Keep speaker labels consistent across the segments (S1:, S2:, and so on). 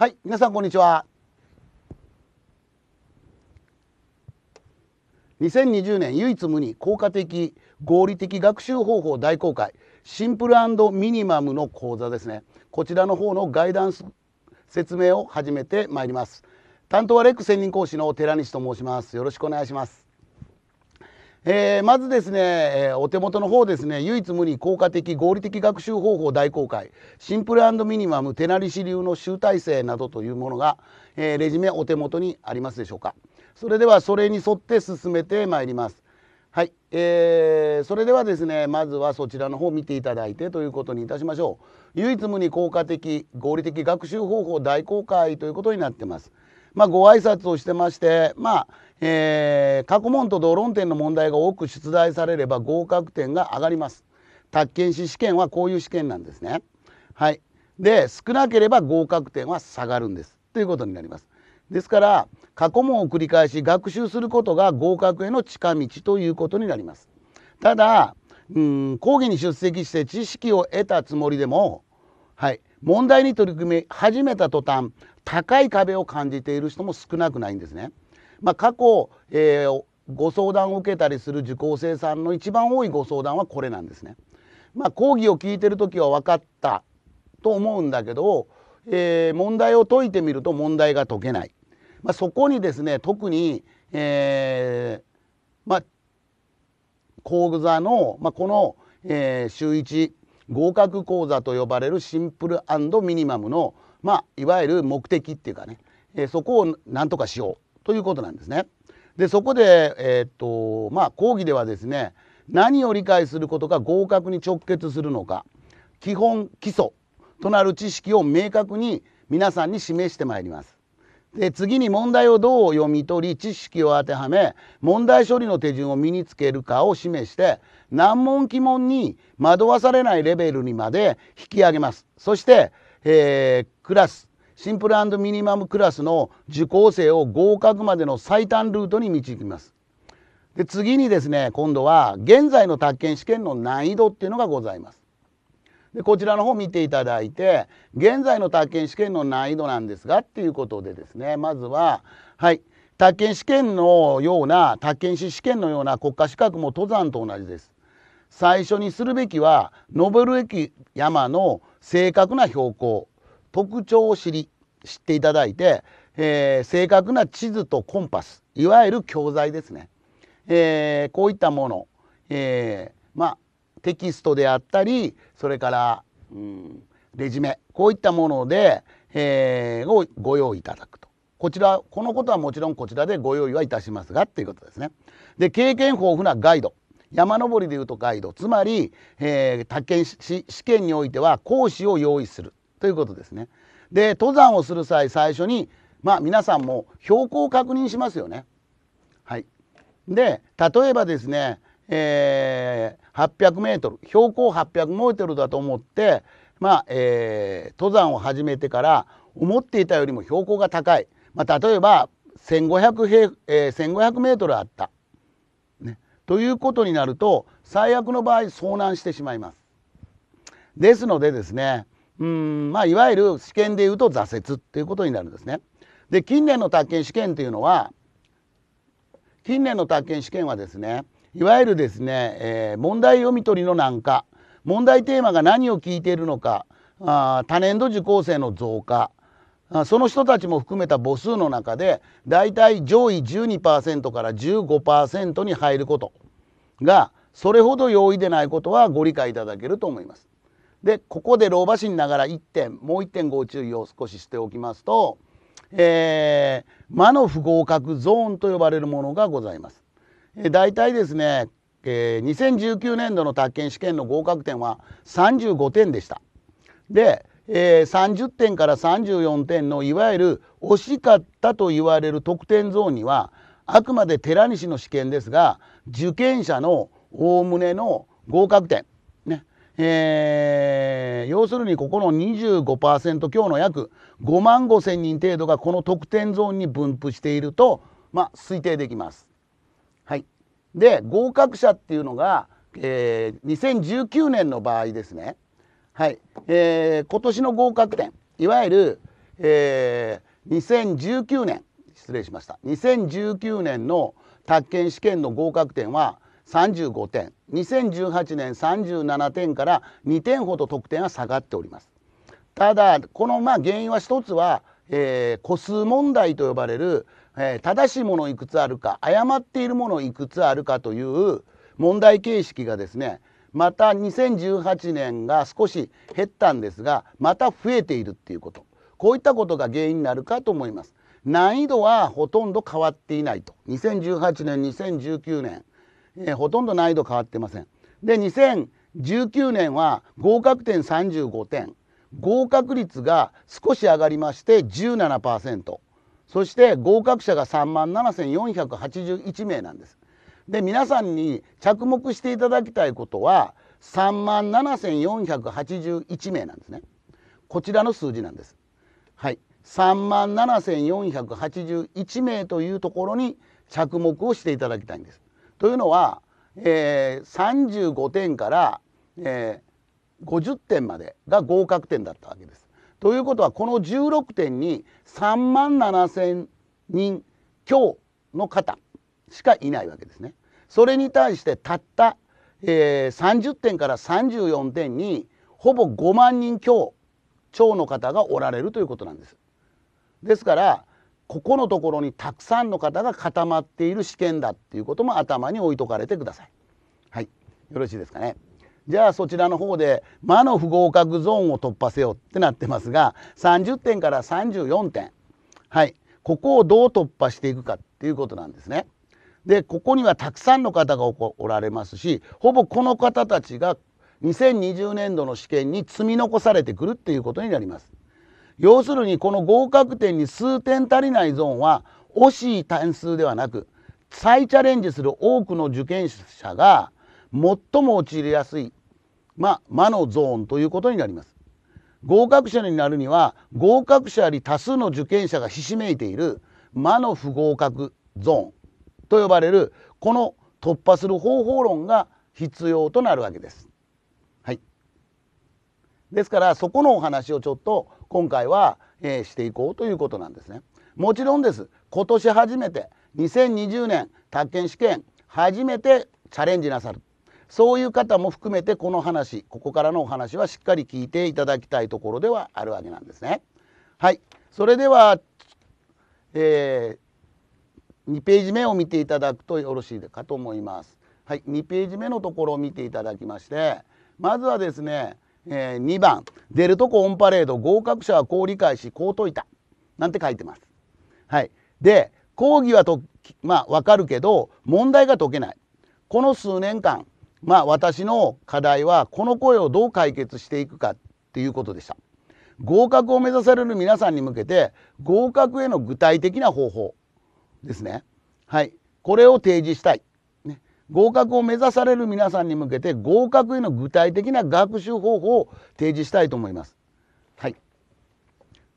S1: はい、皆さんこんにちは。2020年唯一無二効果的合理的学習方法大公開シンプルミニマムの講座ですねこちらの方のガイダンス説明を始めてまいります担当はレック専任講師の寺西と申しますよろしくお願いしますえー、まずですね、えー、お手元の方ですね唯一無二効果的合理的学習方法大公開シンプルミニマム手なりし流の集大成などというものが、えー、レジュメお手元にありますでしょうかそれではそれに沿って進めてまいりますはい、えー、それではですねまずはそちらの方見ていただいてということにいたしましょう唯一無二効果的合理的学習方法大公開ということになってますまあご挨拶をしてましてまあえー、過去問と同論点の問題が多く出題されれば合格点が上がります。宅建士試験はこういう試験なんですね。はい。で、少なければ合格点は下がるんです。ということになります。ですから、過去問を繰り返し学習することが合格への近道ということになります。ただ、うん、講義に出席して知識を得たつもりでも、はい、問題に取り組み始めた途端、高い壁を感じている人も少なくないんですね。まあ、過去、えー、ご相談を受けたりする受講生さんの一番多いご相談はこれなんですね。まあ、講義を聞いてる時は分かったと思うんだけど、えー、問題を解いてみると問題が解けない。まあ、そこにですね特に、えー、まあ、講座の、まあ、この、えー、週1合格講座と呼ばれるシンプルミニマムの、まあ、いわゆる目的っていうかね、えー、そこをなんとかしようということなんですね。でそこで、えー、っとまあ、講義ではですね何を理解することが合格に直結するのか基本基礎となる知識を明確に皆さんに示してまいります。で次に問題をどう読み取り知識を当てはめ問題処理の手順を身につけるかを示して難問疑問に惑わされないレベルにまで引き上げます。そして、えー、クラスシンプルミニマムクラスの受講生を合格までの最短ルートに導きます。で次にですね今度は現在の宅建試験の難易度っていうのがございます。でこちらの方見ていただいて現在の宅建試験の難易度なんですがっていうことでですねまずははい宅建試験のような宅建士試験のような国家資格も登山と同じです。最初にするべきは登るべき山の正確な標高特徴を知り知っていただいて、えー、正確な地図とコンパスいわゆる教材ですね、えー、こういったもの、えー、まあテキストであったりそれから、うん、レジュメこういったもので、えー、をご用意いただくとこちらこのことはもちろんこちらでご用意はいたしますがっていうことですね。で経験豊富なガイド山登りでいうとガイドつまり、えー、試験においては講師を用意するということですね。で登山をする際最初にまあ皆さんも標高を確認しますよね。はい、で例えばですね、えー、800m 標高 800m だと思って、まあえー、登山を始めてから思っていたよりも標高が高い、まあ、例えば1500平、えー、1500m あった、ね、ということになると最悪の場合遭難してしまいます。ですのでですねうんまあいわゆる試験でいうと挫折っていうことになるんですね。で近年の宅建試験というのは近年の宅建試験はですねいわゆるですね、えー、問題読み取りの難化問題テーマが何を聞いているのかあ多年度受講生の増加あその人たちも含めた母数の中でだいたい上位12%から15%に入ることがそれほど容易でないことはご理解いただけると思います。でここで老婆心ながら1点もう1点ご注意を少ししておきますと、えー、魔の不合格ゾーンと呼ばれるものがございます。えー、大体ですね、えー、2019年度の宅建試験の合格点は35点でした。で、えー、30点から34点のいわゆる惜しかったと言われる得点ゾーンにはあくまで寺西の試験ですが受験者のおおむねの合格点えー、要するにここの25%強の約5万5千人程度がこの得点ゾーンに分布していると、まあ、推定できます。はい、で合格者っていうのが、えー、2019年の場合ですね、はいえー、今年の合格点いわゆる、えー、2019年失礼しました2019年の宅建試験の合格点は35点2018年37点から2点ほど得点は下がっておりますただこのまあ原因は一つは、えー、個数問題と呼ばれる、えー、正しいものいくつあるか誤っているものいくつあるかという問題形式がですねまた2018年が少し減ったんですがまた増えているっていうことこういったことが原因になるかと思います難易度はほとんど変わっていないと2018年2019年えー、ほとんど難易度変わってません。で2019年は合格点35点合格率が少し上がりまして17%そして合格者が3万7481名なんです。で皆さんに着目していただきたいことは3万7481名なんですね。こちらの数字なんです。はい、3万7481名というところに着目をしていただきたいんです。というのは、えー、35点から、えー、50点までが合格点だったわけです。ということはこの16点に3万7千人強の方しかいないわけですね。それに対してたった、えー、30点から34点にほぼ5万人強超の方がおられるということなんです。ですからここのところにたくさんの方が固まっている試験だっていうことも頭に置いとかれてください。はい、よろしいですかね。じゃあそちらの方で魔の不合格ゾーンを突破せよってなってますが30点から34点はいここをどう突破していくかっていうことなんですね。でここにはたくさんの方がおおられますしほぼこの方たちが2020年度の試験に積み残されてくるっていうことになります。要するにこの合格点に数点足りないゾーンは惜しい点数ではなく再チャレンジする多くの受験者が最も陥りやすい、まあ、魔のゾーンということになります。合格者になるには合格者より多数の受験者がひしめいている魔の不合格ゾーンと呼ばれるこの突破する方法論が必要となるわけです。はい、ですからそこのお話をちょっと今回は、えー、していこうということなんですね。もちろんです今年初めて2020年宅建試験初めてチャレンジなさるそういう方も含めてこの話ここからのお話はしっかり聞いていただきたいところではあるわけなんですね。はいそれでは、えー、2ページ目を見ていただくとよろしいかと思います。はい、2ページ目のところを見ていただきましてまずはですねえー、2番「出るとこオンパレード合格者はこう理解しこう解いた」なんて書いてます。はい、で講義はとまあ分かるけど問題が解けない。この数年間まあ私の課題はこの声をどう解決していくかっていうことでした。合格を目指される皆さんに向けて合格への具体的な方法ですね。はい。これを提示したい。合格を目指される皆さんに向けて合格への具体的な学習方法を提示したいと思います。はい、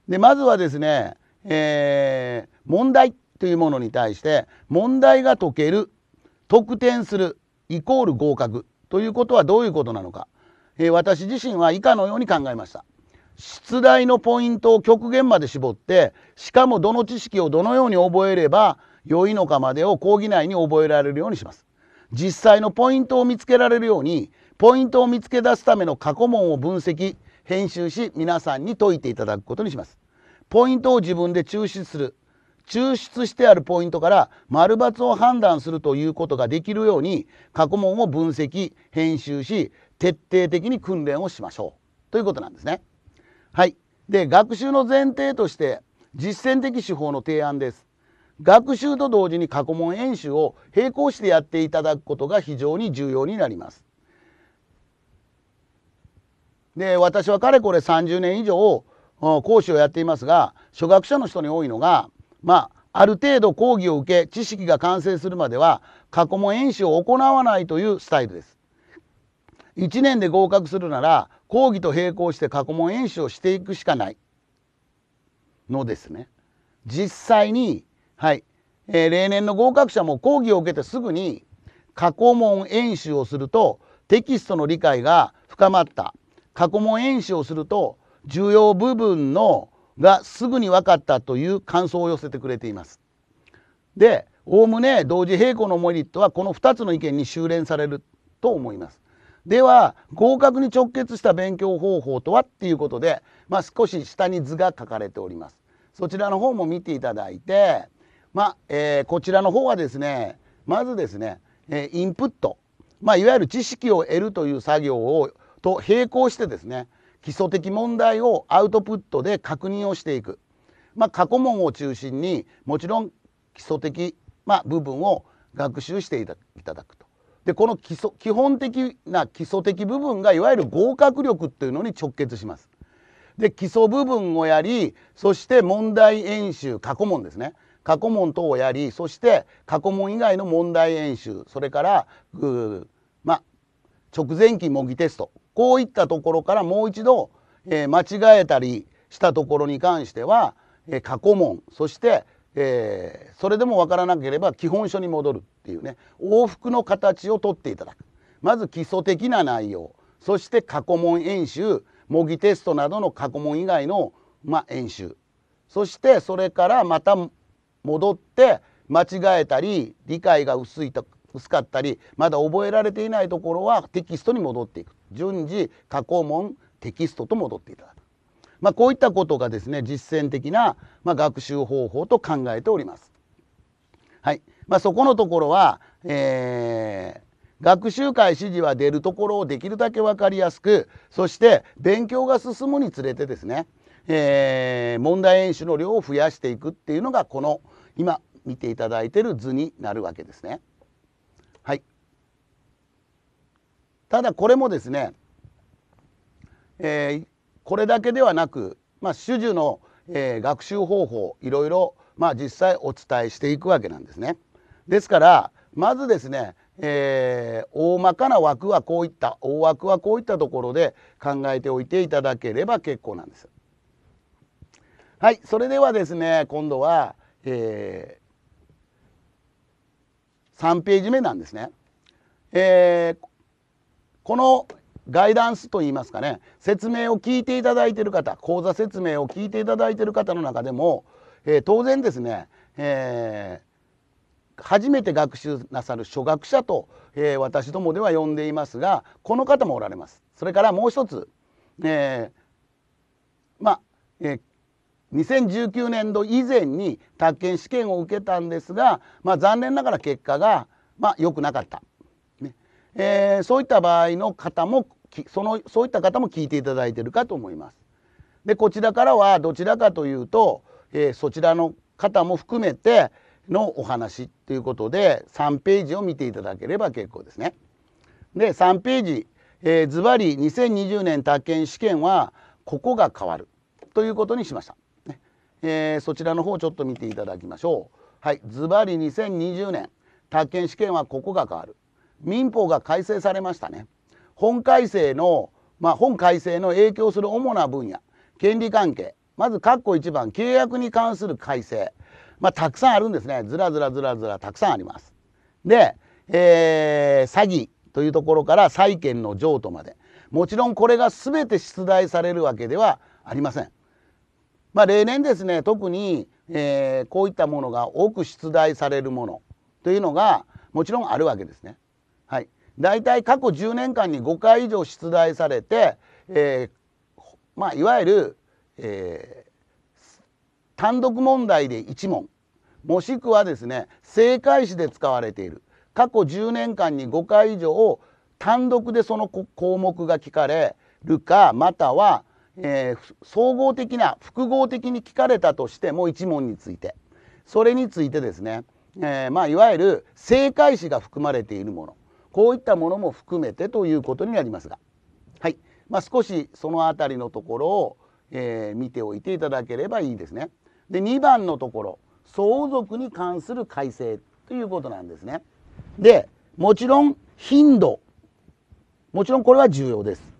S1: でまずはですね、えー、問題というものに対して問題が解ける得点するイコール合格ということはどういうことなのか、えー、私自身は以下のように考えました。出題のポイントを極限まで絞ってしかもどの知識をどのように覚えれば良いのかまでを講義内に覚えられるようにします。実際のポイントを見つけられるようにポイントを見つけ出すための過去問を分析編集し皆さんに解いていただくことにします。ポイントを自分で抽出する抽出してあるポイントから丸抜を判断するということができるように過去問を分析編集し徹底的に訓練をしましょうということなんですね。はい、で学習の前提として実践的手法の提案です。学習と同時に過去問演習を並行してやっていただくことが非常に重要になります。で私はかれこれ30年以上講師をやっていますが初学者の人に多いのが、まあ、ある程度講義を受け知識が完成するまでは過去問演習を行わないというスタイルです。1年で合格するなら講義と並行して過去問演習をしていくしかないのですね。実際にはい、えー、例年の合格者も講義を受けてすぐに過去問演習をするとテキストの理解が深まった過去問演習をすると重要部分のがすぐに分かったという感想を寄せてくれています。でおおむね同時並行のメリットはこの2つの意見に修練されると思います。では合格に直結した勉強方法とはっていうことで、まあ、少し下に図が書かれております。そちらの方も見ていただいてまあ、えー、こちらの方はですねまずですね、えインプット、まあ、いわゆる知識を得るという作業をと並行してですね基礎的問題をアウトプットで確認をしていく、まあ、過去問を中心にもちろん基礎的、まあ、部分を学習していただくと。でこの基礎基本的な基礎的部分がいわゆる合格力っていうのに直結します。で基礎部分をやりそして問題演習過去問ですね過去問等をやりそして過去問以外の問題演習それからまあ直前期模擬テストこういったところからもう一度、えー、間違えたりしたところに関しては、えー、過去問そして、えー、それでも分からなければ基本書に戻るっていうね往復の形をとっていただくまず基礎的な内容そして過去問演習模擬テストなどの過去問以外の、まあ、演習そしてそれからまた戻って間違えたり理解が薄いと薄かったりまだ覚えられていないところはテキストに戻っていく順次過去問テキストと戻っていただく、まあ、こういったことがですね実践的な、まあ、学習方法と考えております。はいまあ、そこのところは、えー、学習会指示は出るところをできるだけ分かりやすくそして勉強が進むにつれてですね、えー、問題演習の量を増やしていくっていうのがこの今見ていただいている図になるわけですね。はい、ただこれもですね、えー、これだけではなく、まあ、種々の、えー、学習方法いろいろ、まあ、実際お伝えしていくわけなんですね。ですからまずですね、えー、大まかな枠はこういった大枠はこういったところで考えておいていただければ結構なんです。はいそれではですね今度は、えー、3ページ目なんですね。えー、このガイダンスといいますかね説明を聞いていただいている方講座説明を聞いていただいている方の中でも、えー、当然ですね、えー、初めて学習なさる初学者と、えー、私どもでは呼んでいますがこの方もおられます。それからもう一つ、えまあ、え2019年度以前に宅建試験を受けたんですが、まあ、残念ながら結果が、まあ、良くなかった、ねえー、そういった場合の方もそのそういった方も聞いていただいてるかと思います。でこちらからはどちらかというと、えー、そちらの方も含めてのお話ということで3ページを見ていただければ結構ですね。で3ページえー、ずばり2020年宅建試験はここが変わるということにしました。えー、そちらの方ちょっと見ていただきましょう。はい、ズバリ2020年宅建試験はここが変わる。民法が改正されましたね。本改正の、まあ、本改正の影響する主な分野、権利関係、まず括弧1番、契約に関する改正。まあ、たくさんあるんですね。ずらずらずらずらたくさんあります。で、えー、詐欺というところから債権の譲渡まで。もちろんこれが全て出題されるわけではありません。まあ、例年ですね特に、えー、こういったものが多く出題されるものというのがもちろんあるわけですね。はい、大体過去10年間に5回以上出題されて、えー、まあ、いわゆる、えー、単独問題で1問もしくはですね正解詞で使われている過去10年間に5回以上単独でその項目が聞かれるかまたはえー、総合的な複合的に聞かれたとしても一問についてそれについてですね、えー、まあ、いわゆる正解詞が含まれているものこういったものも含めてということになりますが、はいまあ、少しその辺りのところを、えー、見ておいていただければいいですね。で2番のところ相続に関する改正ということなんですね。でもちろん頻度もちろんこれは重要です。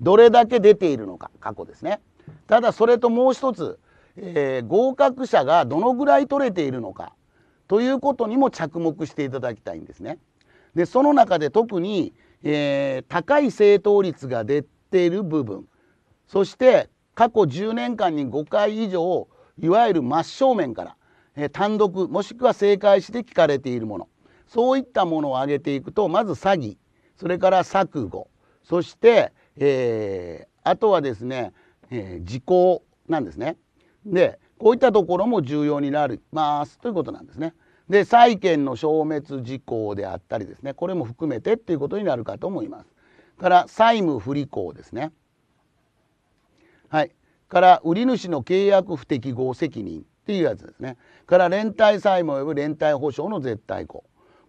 S1: どれだけ出ているのか過去ですねただそれともう一つ、えー、合格者がどのぐらい取れているのかということにも着目していただきたいんですねでその中で特に、えー、高い正答率が出ている部分そして過去10年間に5回以上いわゆる真正面から、えー、単独もしくは正解して聞かれているものそういったものを挙げていくとまず詐欺それから錯誤そしてえー、あとはですね、えー、時効なんですね。でこういったところも重要になりますということなんですね。で債権の消滅事項であったりですねこれも含めてっていうことになるかと思います。から債務不履行ですね。はい、から売り主の契約不適合責任っていうやつですね。から連帯債務及び連帯保証の絶対項。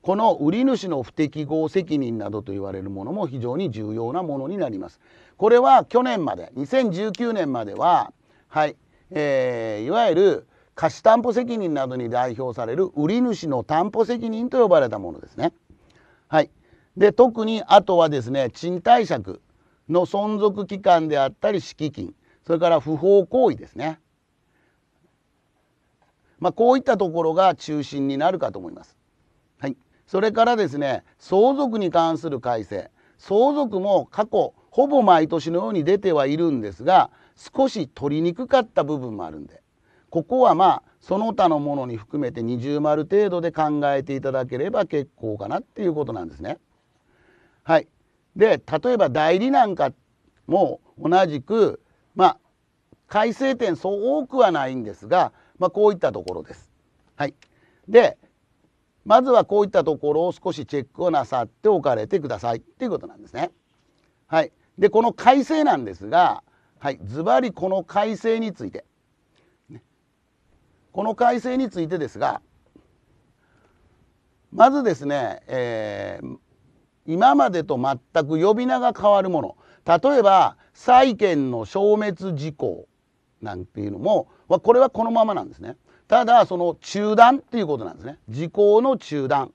S1: この売り主の不適合責任などと言われるものも非常に重要なものになります。これは去年まで2019年までは、はいえー、いわゆる貸し担保責任などに代表される売り主の担保責任と呼ばれたものですね。はい、で特にあとはですね賃貸借の存続期間であったり敷金それから不法行為ですね。まあ、こういったところが中心になるかと思います。それからですね相続に関する改正相続も過去ほぼ毎年のように出てはいるんですが少し取りにくかった部分もあるんでここはまあその他のものに含めて二重丸程度で考えていただければ結構かなっていうことなんですね。はい、で例えば代理なんかも同じくまあ改正点そう多くはないんですが、まあ、こういったところです。はい、でまずはこういったところを少しチェックをなさっておかれてくださいっていうことなんですね。はい、でこの改正なんですが、はい、ずばりこの改正について、この改正についてですがまずですね、えー、今までと全く呼び名が変わるもの例えば債権の消滅事項なんていうのもこれはこのままなんですね。ただその中断っていうことなんですね時効の中断、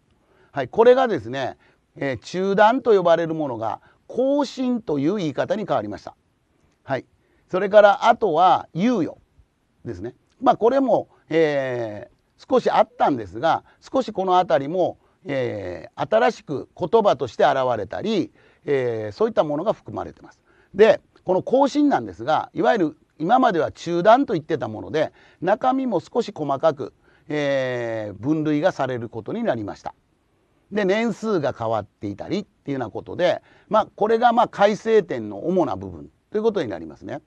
S1: はい、これがですね、えー、中断と呼ばれるものが更新という言い方に変わりました、はい、それからあとは猶予ですねまあこれも、えー、少しあったんですが少しこの辺りも、えー、新しく言葉として現れたり、えー、そういったものが含まれてます。でこの更新なんですがいわゆる今までは中段と言ってたもので中身も少し細かく、えー、分類がされることになりました。で年数が変わっていたりっていうようなことで、まあ、これがまあ改正点の主な部分ということになりますね。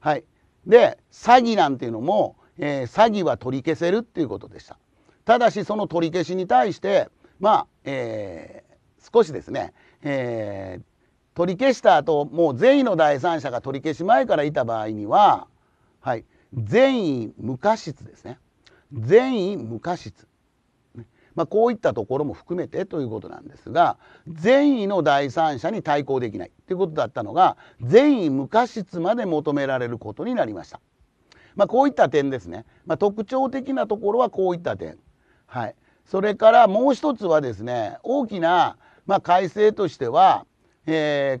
S1: はい、で詐欺なんていうのも、えー、詐欺は取り消せるっていうことでした。ただしその取り消しに対してまあ、えー、少しですね、えー、取り消した後もう善意の第三者が取り消し前からいた場合には、はい、善意無過失ですね善意無過失、まあ、こういったところも含めてということなんですが善意の第三者に対抗できないということだったのが善意無過失まで求められることになりました。まあ、こういった点ですね、まあ、特徴的なところはこういった点、はい、それからもう一つはですね大きな、ま改正としてはえー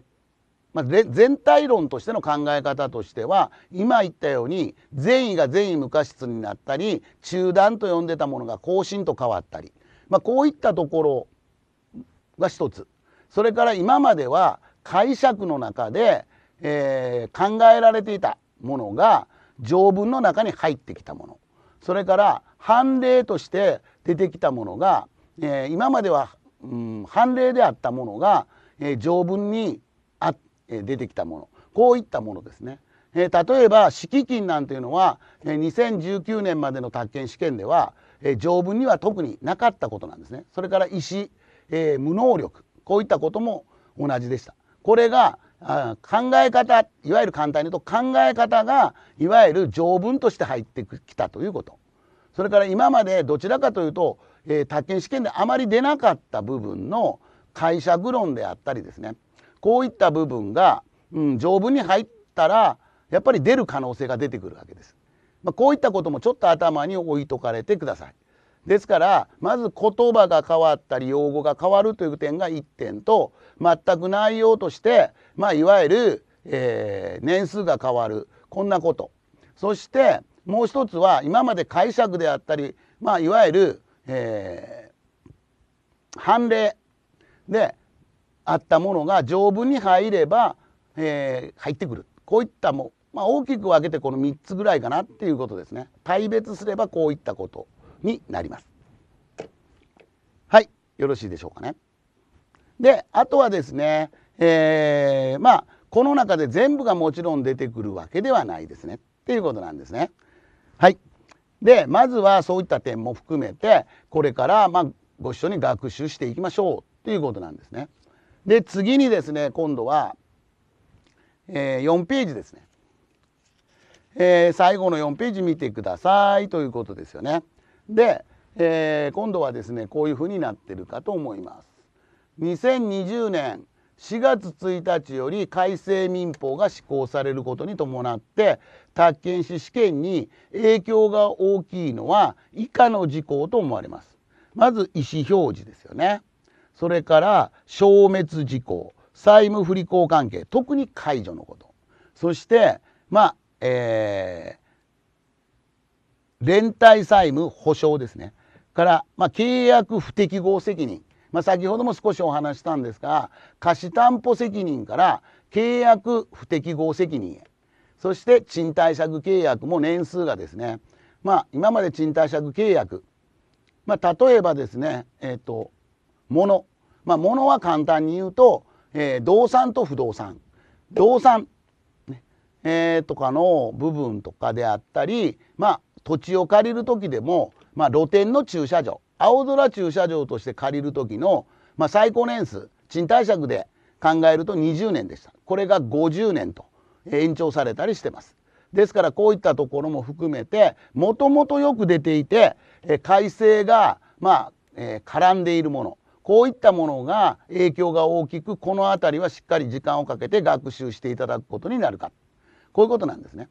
S1: まあ、全体論としての考え方としては今言ったように善意が善意無過失になったり中断と呼んでたものが後進と変わったり、まあ、こういったところが一つそれから今までは解釈の中で、えー、考えられていたものが条文の中に入ってきたものそれから判例として出てきたものが、えー、今までは、うん、判例であったものがえ条文にあ、え出てきたものこういったものですね。え例えば敷金なんていうのは、え2019年までの宅建試験では、え条文には特になかったことなんですね。それから石、え無能力こういったことも同じでした。これがあ考え方いわゆる簡単に言うと考え方がいわゆる条文として入ってきたということそれから今までどちらかというと、えー、宅建試験であまり出なかった部分の解釈論であったりですねこういった部分が、うん、条文に入ったらやっぱり出る可能性が出てくるわけです。まあ、こういったこともちょっと頭に置いとかれてください。ですからまず言葉が変わったり用語が変わるという点が1点と全く内容として、まあ、いわゆる、えー、年数が変わるこんなことそしてもう一つは今まで解釈であったり、まあ、いわゆる、えー、判例であったものが丈夫に入れば、えー、入ってくるこういったもまあ、大きく分けてこの3つぐらいかなっていうことですね大別すればこういったことになりますはいよろしいでしょうかねであとはですねえー、まあこの中で全部がもちろん出てくるわけではないですねっていうことなんですねはいでまずはそういった点も含めてこれからまあご一緒に学習していきましょうっていうことなんですね。で次にですね今度は、えー、4ページですね、えー、最後の4ページ見てくださいということですよね。で、えー、今度はですねこういうふうになってるかと思います。2020年4月1日より改正民法が施行されることに伴って宅建士試験に影響が大きいのは以下の事項と思われます。まず意思表示ですよね。それから消滅事項債務不履行関係特に解除のことそしてまあえー、連帯債務保証ですねから、まあ、契約不適合責任、まあ、先ほども少しお話したんですが貸担保責任から契約不適合責任へそして賃貸借契約も年数がですねまあ今まで賃貸借契約、まあ、例えばですねえっ、ー、と物。まあ、物は簡単に言うと、えー、動産と不動産。動産、ねえー、とかの部分とかであったり、まあ、土地を借りる時でも、まあ、露店の駐車場、青空駐車場として借りる時の、まあ、最高年数、賃貸借で考えると20年でした。これが50年と延長されたりしてます。ですからこういったところも含めてもともとよく出ていて改正がまあ絡んでいるものこういったものが影響が大きくこの辺りはしっかり時間をかけて学習していただくことになるかこういうことなんですね。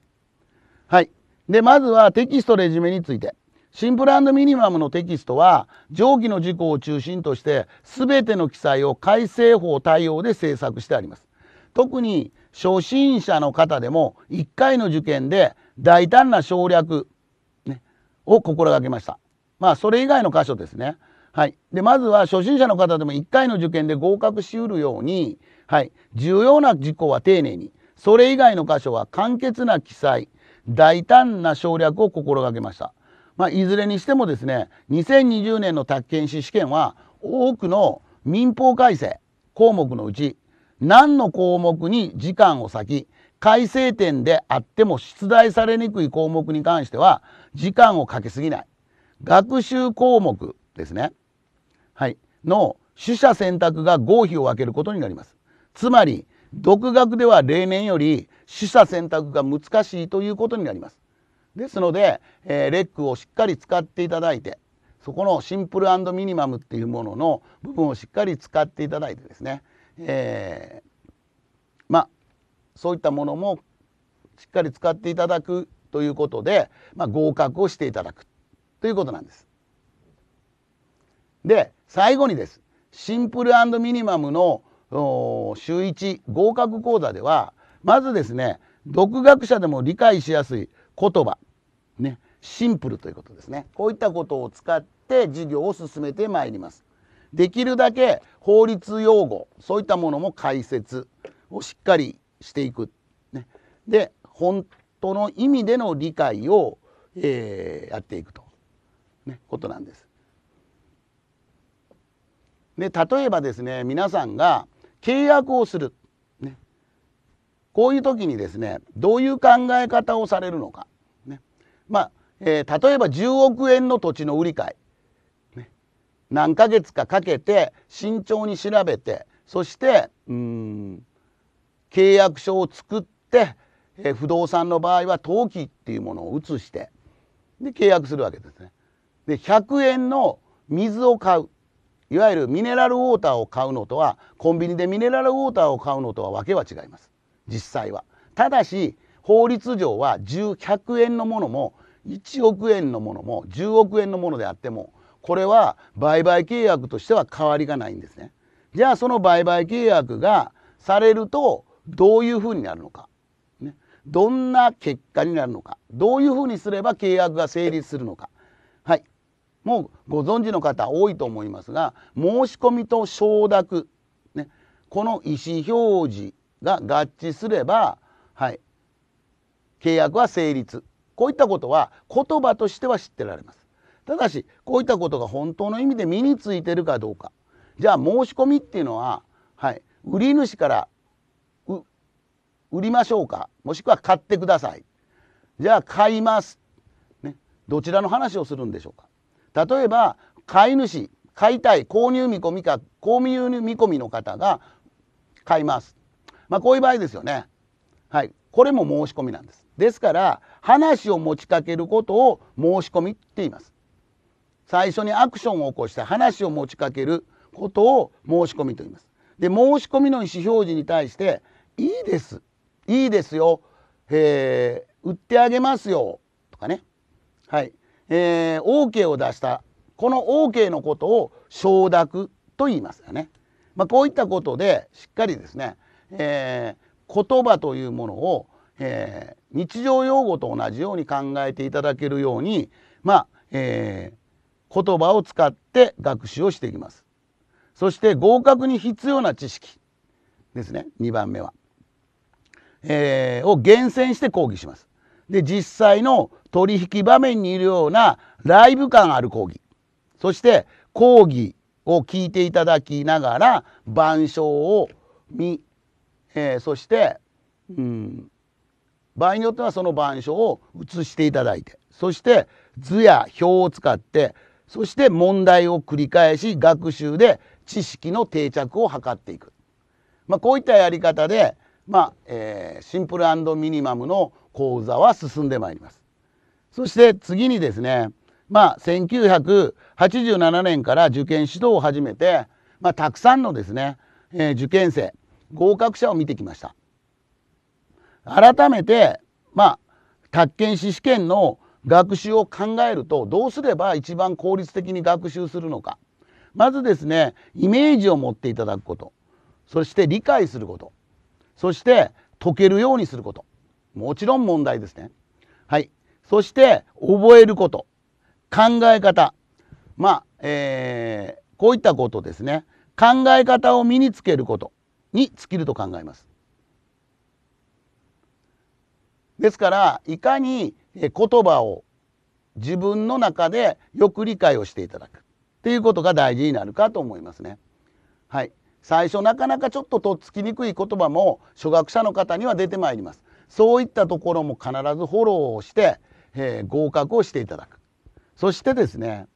S1: はい、でまずはテキストレジュメについて。シンプルミニマムのテキストは上記の事項を中心として全ての記載を改正法対応で制作してあります。特に初心者の方でも1回の受験で大胆な省略、ね、を心がけました。まあそれ以外の箇所ですね。はい。で、まずは初心者の方でも1回の受験で合格しうるように、はい。重要な事項は丁寧に、それ以外の箇所は簡潔な記載、大胆な省略を心がけました。まあ、いずれにしてもですね、2020年の宅建士試験は、多くの民法改正項目のうち、何の項目に時間を割き、改正点であっても出題されにくい項目に関しては、時間をかけすぎない。学習項目ですね。はい、の取捨選択が合否を分けることになります。つまり独学では例年より取捨選択が難しいということになります。ですので、えー、レックをしっかり使っていただいてそこのシンプルミニマムっていうものの部分をしっかり使っていただいてですね、えー、まあそういったものもしっかり使っていただくということで、まあ、合格をしていただくということなんです。で最後にです。シンプルミニマムの週1合格講座では、まずですね、独学者でも理解しやすい言葉、ね、シンプルということですね。こういったことを使って授業を進めてまいります。できるだけ法律用語、そういったものも解説をしっかりしていく。ね、で、本当の意味での理解を、えー、やっていくと、ね、ことなんです。で例えばですね皆さんが契約をする、ね、こういう時にですねどういう考え方をされるのか、ね、まあ、えー、例えば10億円の土地の売り買い、ね、何ヶ月かかけて慎重に調べてそしてうん契約書を作って、えー、不動産の場合は登記っていうものを移してで契約するわけですね。で100円の水を買ういわゆるミネラルウォーターを買うのとはコンビニでミネラルウォーターを買うのとはわけは違います実際はただし法律上は100円のものも1億円のものも10億円のものであってもこれは売買契約としては変わりがないんですねじゃあその売買契約がされるとどういうふうになるのか、ね、どんな結果になるのかどういうふうにすれば契約が成立するのかはいもうご存知の方多いと思いますが申し込みと承諾、ね、この意思表示が合致すれば、はい、契約は成立こういったことは言葉としては知ってられますただしこういったことが本当の意味で身についてるかどうかじゃあ申し込みっていうのは、はい、売り主から売りましょうかもしくは買ってくださいじゃあ買います、ね、どちらの話をするんでしょうか例えば買い主買いたい購入見込みか購入見込みの方が買います、まあ、こういう場合ですよね。はい、これも申し込みなんです。ですから話を持ちかけることを申し込みって言います。最初にアクションを起こして話を持ちかけることを申し込みと言います。で申し込みの意思表示に対して「いいです」「いいですよ」えー「売ってあげますよ」とかね、はいえー、OK を出したこの OK のことを承諾と言いますよね。まあ、こういったことでしっかりですね、えー、言葉というものを、えー、日常用語と同じように考えていただけるように、まあえー、言葉を使って学習をしていきます。そして合格に必要な知識ですね2番目は、えー、を厳選して講義します。で実際の取引場面にいるようなライブ感ある講義そして講義を聞いていただきながら板書を見、えー、そして、うん、場合によってはその板書を写していただいてそして図や表を使ってそして問題を繰り返し学習で知識の定着を図っていく、まあ、こういったやり方で、まあえー、シンプルミニマムの講座は進んでまいります。そして次にですね、まあ、1987年から受験指導を始めて、まあ、たくさんのですね、えー、受験生合格者を見てきました改めて、まあ、宅建士試験の学習を考えるとどうすれば一番効率的に学習するのかまずですねイメージを持っていただくことそして理解することそして解けるようにすることもちろん問題ですねはいそして覚えること考え方まあ、えー、こういったことですね考え方を身につけることに尽きると考えます。ですからいかに言葉を自分の中でよく理解をしていただくっていうことが大事になるかと思いますね。はい、最初なかなかちょっととっつきにくい言葉も初学者の方には出てまいります。そういったところも必ずフォローをしてえー、合格をしていただくそしてですね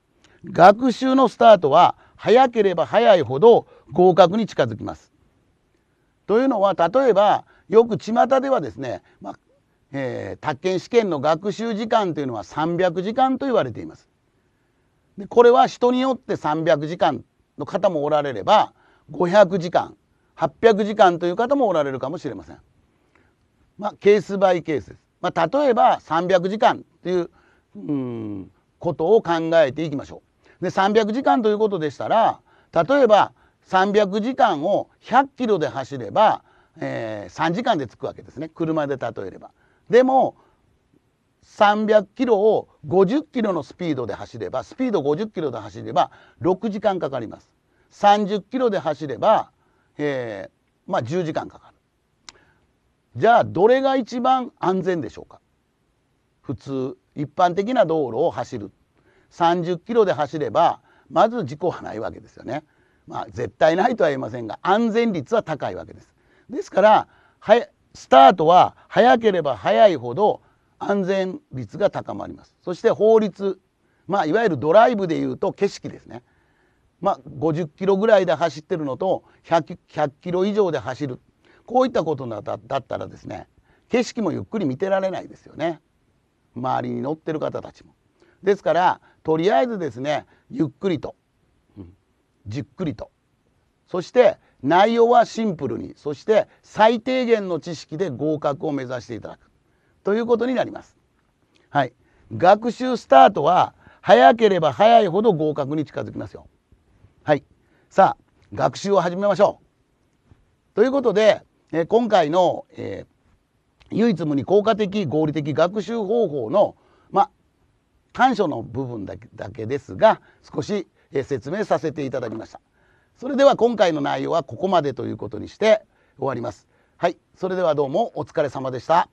S1: 学習のスタートは早ければ早いほど合格に近づきます。というのは例えばよく巷ではですね、まあえー、宅建試験の学習時間というのは300時間と言われています。でこれは人によって300時間の方もおられれば500時間800時間という方もおられるかもしれません。まあ、ケースバイケースです。まあ、例えば300時間という、うん、ことを考えていきましょう。で300時間ということでしたら例えば300時間を100キロで走れば、えー、3時間で着くわけですね車で例えれば。でも300キロを50キロのスピードで走ればスピード50キロで走れば6時間かかります。30キロで走れば、えー、まあ10時間かかる。じゃあどれが一番安全でしょうか普通一般的な道路を走る30キロで走ればまず事故はないわけですよね。まあ、絶対ないとは言いませんが安全率は高いわけです。ですからはスタートは早ければ早いほど安全率が高まります。そして法律、まあ、いわゆるドライブでいうと景色ですね。まあ、50キロぐらいで走ってるのと100 100キロ以上で走るこういったことだったらですね景色もゆっくり見てられないですよね周りに乗ってる方たちも。ですからとりあえずですねゆっくりと、うん、じっくりとそして内容はシンプルにそして最低限の知識で合格を目指していただくということになります。はい、学習スタートは早ければ早いほど合格に近づきますよ。はい、さあ学習を始めましょう。ということでえ今回の、えー、唯一無二効果的合理的学習方法の、ま、短所の部分だけだけですが少し、え説明させていただきました。それでは今回の内容はここまでということにして終わります。はい、それではどうもお疲れ様でした。